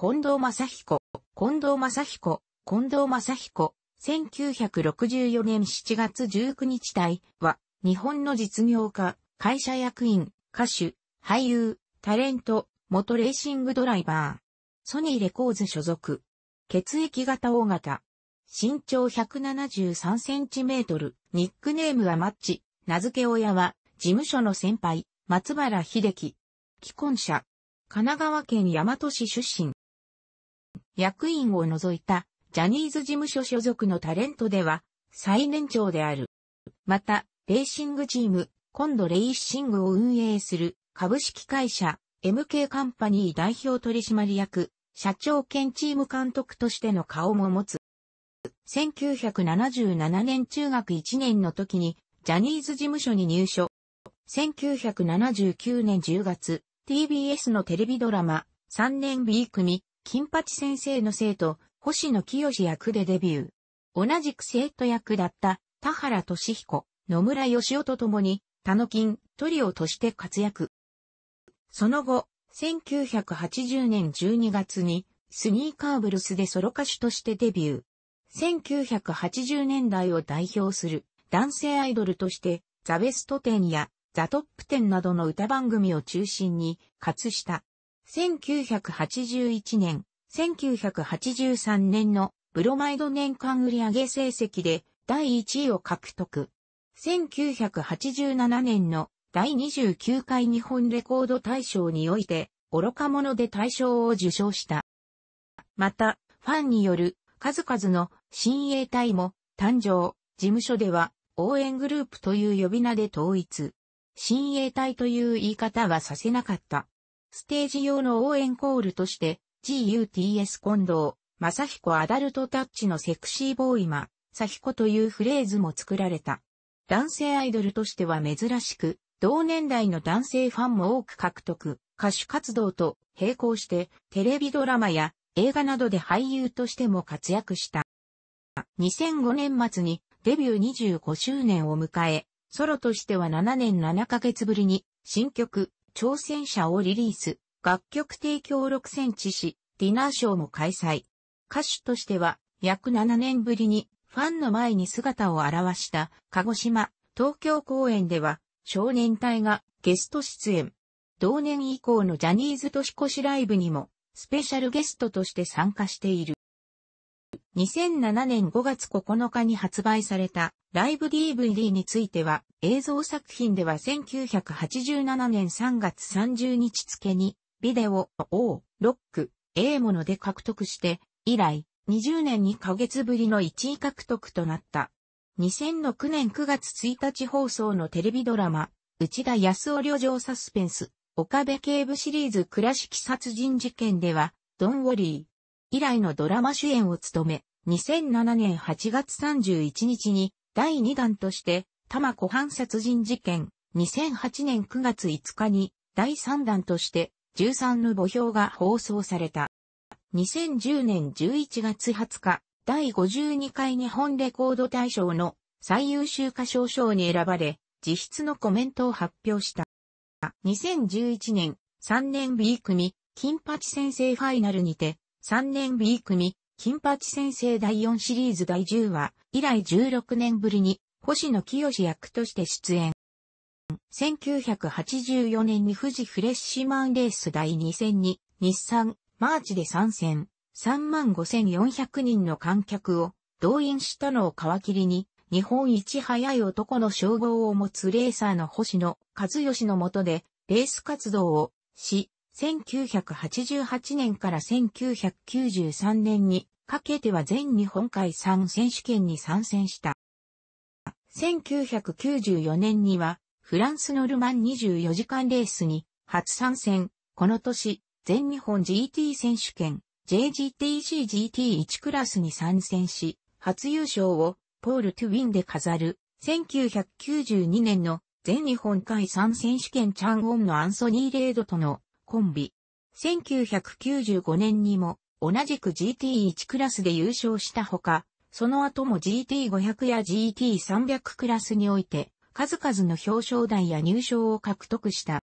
近藤正彦、近藤正彦、近藤正彦、1964年7月19日体は、日本の実業家、会社役員、歌手、俳優、タレント、元レーシングドライバー。ソニーレコーズ所属。血液型大型。身長173センチメートル。ニックネームはマッチ。名付け親は、事務所の先輩、松原秀樹。既婚者。神奈川県大和市出身。役員を除いたジャニーズ事務所所属のタレントでは最年長である。また、レーシングチーム、今度レイシングを運営する株式会社 MK カンパニー代表取締役、社長兼チーム監督としての顔も持つ。1977年中学1年の時にジャニーズ事務所に入所。1979年10月、TBS のテレビドラマ、3年 B 組、金八先生の生徒、星野清役でデビュー。同じく生徒役だった田原俊彦、野村義夫と共に、他の金、トリオとして活躍。その後、1980年12月に、スニーカーブルスでソロ歌手としてデビュー。1980年代を代表する男性アイドルとして、ザ・ベスト10やザ・トップ10などの歌番組を中心に活した。1981年、1983年のブロマイド年間売上成績で第1位を獲得。1987年の第29回日本レコード大賞において、愚か者で大賞を受賞した。また、ファンによる数々の新鋭隊も誕生、事務所では応援グループという呼び名で統一。新鋭隊という言い方はさせなかった。ステージ用の応援コールとして、GUTS 近藤、正彦アダルトタッチのセクシーボーイマ、さひこというフレーズも作られた。男性アイドルとしては珍しく、同年代の男性ファンも多く獲得、歌手活動と並行して、テレビドラマや映画などで俳優としても活躍した。2005年末にデビュー25周年を迎え、ソロとしては7年7ヶ月ぶりに新曲挑戦者をリリース、楽曲提供6センチし、ディナーショーも開催。歌手としては、約7年ぶりに、ファンの前に姿を現した、鹿児島、東京公演では、少年隊がゲスト出演。同年以降のジャニーズ年越しライブにも、スペシャルゲストとして参加している。2007年5月9日に発売されたライブ DVD については映像作品では1987年3月30日付にビデオ、O、ロック、A もので獲得して以来20年2ヶ月ぶりの1位獲得となった。2006年9月1日放送のテレビドラマ、内田康夫旅情サスペンス、岡部警部シリーズ倉敷殺人事件では、ドンウォリー、以来のドラマ主演を務め、2007年8月31日に第2弾として、多摩湖畔殺人事件、2008年9月5日に第3弾として13の墓標が放送された。2010年11月20日、第52回日本レコード大賞の最優秀歌唱賞に選ばれ、自筆のコメントを発表した。2011年、3年 B 組、金八先生ファイナルにて、3年 B 組、金八先生第4シリーズ第10話、以来16年ぶりに、星野清役として出演。1984年に富士フレッシュマンレース第2戦に、日産、マーチで参戦、35,400人の観客を動員したのを皮切りに、日本一早い男の称号を持つレーサーの星野和義のもとで、レース活動をし、1988年から1993年にかけては全日本海3選手権に参戦した。1994年にはフランスのルマン24時間レースに初参戦。この年、全日本 GT 選手権 JGTCGT1 クラスに参戦し、初優勝をポール・トゥウィンで飾る。1992年の全日本海3選手権チャンオンのアンソニー・レードとのコンビ。1995年にも同じく GT1 クラスで優勝したほか、その後も GT500 や GT300 クラスにおいて数々の表彰台や入賞を獲得した。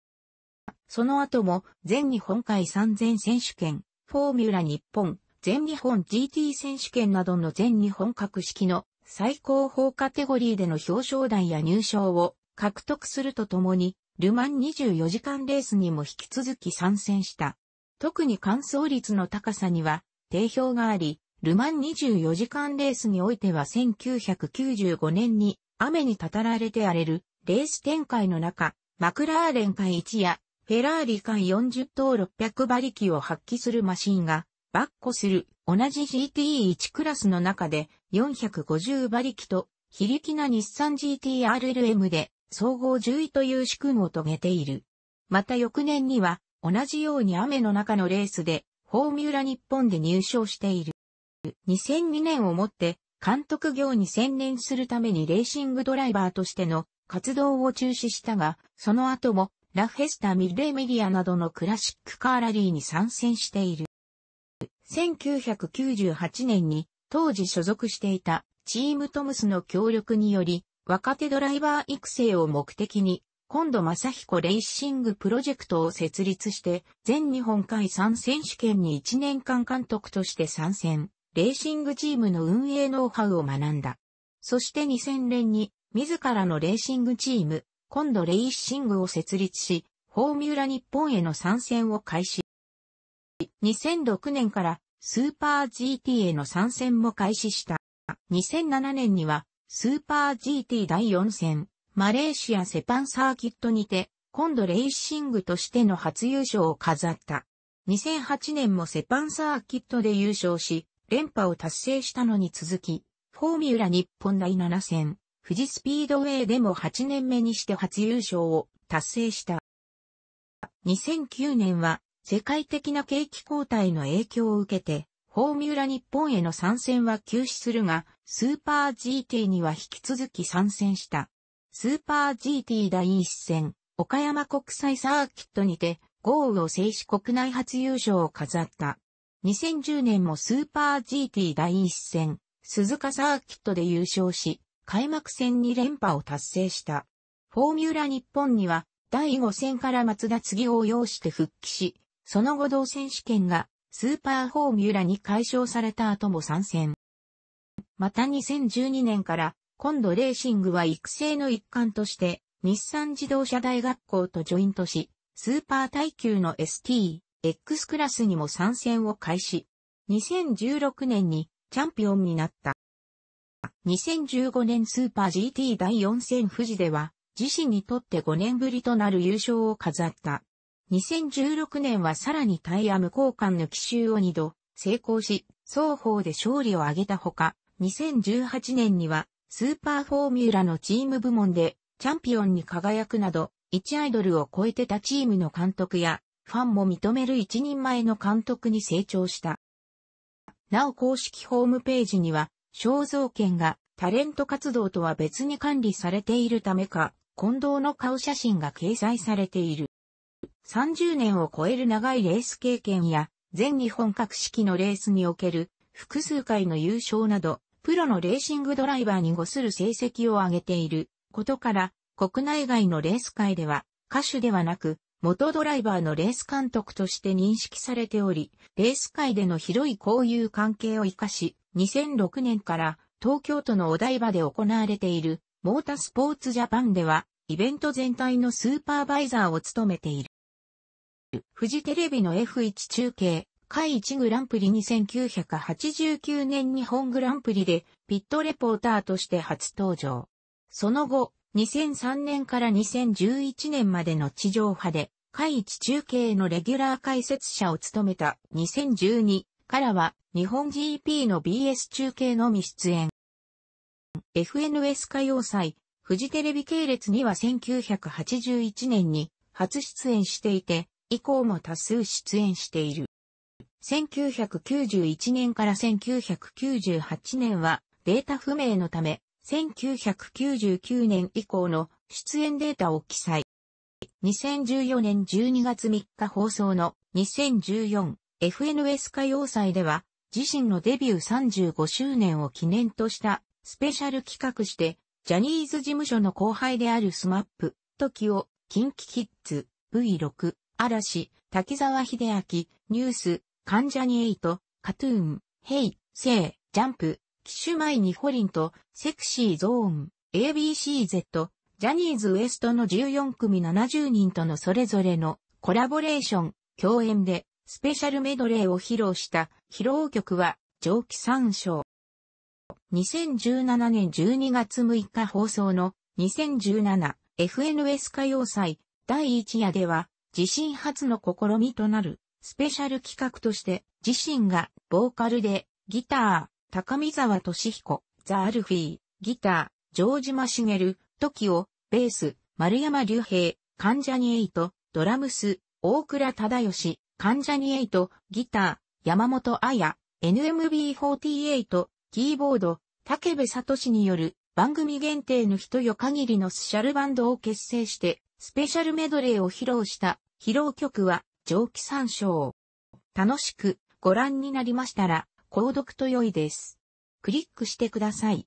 その後も全日本海3000選手権、フォーミュラ日本、全日本 GT 選手権などの全日本格式の最高峰カテゴリーでの表彰台や入賞を獲得するとともに、ルマン24時間レースにも引き続き参戦した。特に乾燥率の高さには定評があり、ルマン24時間レースにおいては1995年に雨にたたられて荒れるレース展開の中、マクラーレン会1やフェラーリ間40等600馬力を発揮するマシンが、バッコする同じ GTE1 クラスの中で450馬力と、非力な日産 GTRLM で総合10位という組みを遂げている。また翌年には、同じように雨の中のレースで、フォーミュラ日本で入賞している。2002年をもって、監督業に専念するためにレーシングドライバーとしての活動を中止したが、その後も、ラフェスタ・ミルレーメディアなどのクラシックカーラリーに参戦している。1998年に、当時所属していたチームトムスの協力により、若手ドライバー育成を目的に、今度正彦レーシングプロジェクトを設立して、全日本海産選手権に1年間監督として参戦、レーシングチームの運営ノウハウを学んだ。そして2000年に、自らのレーシングチーム、今度レーシングを設立し、フォーミュラ日本への参戦を開始。2006年からスーパー GT への参戦も開始した。2007年にはスーパー GT 第4戦、マレーシアセパンサーキットにて、今度レイシングとしての初優勝を飾った。2008年もセパンサーキットで優勝し、連覇を達成したのに続き、フォーミュラ日本第7戦、富士スピードウェイでも8年目にして初優勝を達成した。2009年は世界的な景気交代の影響を受けて、フォーミュラ日本への参戦は休止するが、スーパー GT には引き続き参戦した。スーパー GT 第一戦、岡山国際サーキットにて、豪雨を制し国内初優勝を飾った。2010年もスーパー GT 第一戦、鈴鹿サーキットで優勝し、開幕戦に連覇を達成した。フォーミュラ日本には、第5戦から松田次を要して復帰し、その後同選手権がスーパーフォーミュラに解消された後も参戦。また2012年から、今度レーシングは育成の一環として、日産自動車大学校とジョイントし、スーパー耐久の ST、X クラスにも参戦を開始。2016年にチャンピオンになった。2015年スーパー GT 第4戦富士では、自身にとって5年ぶりとなる優勝を飾った。2016年はさらにタイア無交換の奇襲を2度成功し、双方で勝利を挙げたほか、2018年にはスーパーフォーミュラのチーム部門でチャンピオンに輝くなど、1アイドルを超えてたチームの監督や、ファンも認める一人前の監督に成長した。なお公式ホームページには、肖像権がタレント活動とは別に管理されているためか、近藤の顔写真が掲載されている。30年を超える長いレース経験や、全日本各式のレースにおける複数回の優勝など、プロのレーシングドライバーにごする成績を上げていることから、国内外のレース界では、歌手ではなく、元ドライバーのレース監督として認識されており、レース界での広い交友関係を活かし、2006年から東京都のお台場で行われているモータースポーツジャパンでは、イベント全体のスーパーバイザーを務めている。フジテレビの F1 中継、海1グランプリ1989年日本グランプリでピットレポーターとして初登場。その後、2003年から2011年までの地上波で、海1中継のレギュラー解説者を務めた2012からは日本 GP の BS 中継のみ出演。FNS 歌謡祭、フジテレビ系列には1981年に初出演していて、以降も多数出演している。1991年から1998年はデータ不明のため、1999年以降の出演データを記載。2014年12月3日放送の 2014FNS 歌謡祭では自身のデビュー35周年を記念としたスペシャル企画してジャニーズ事務所の後輩であるスマップ、時を、キンキキッズ、V6、嵐、滝沢秀明、ニュース、関ジャニエイト、カトゥーン、ヘイ、セイ、ジャンプ、キシュマイニホリンと、セクシーゾーン、ABCZ、ジャニーズウエストの14組70人とのそれぞれのコラボレーション、共演でスペシャルメドレーを披露した披露曲は上記参照。2017年12月6日放送の 2017FNS 歌謡祭第1夜では自身初の試みとなるスペシャル企画として自身がボーカルでギター、高見沢俊彦、ザ・アルフィー、ギター、城島茂、時を、ベース、丸山隆平、関ジャニエイト、ドラムス、大倉忠義、関ジャニエイト、ギター、山本彩、NMB48、キーボード、竹部聡による番組限定の人よ限りのスシャルバンドを結成して、スペシャルメドレーを披露した疲労曲は上記参照。楽しくご覧になりましたら、購読と良いです。クリックしてください。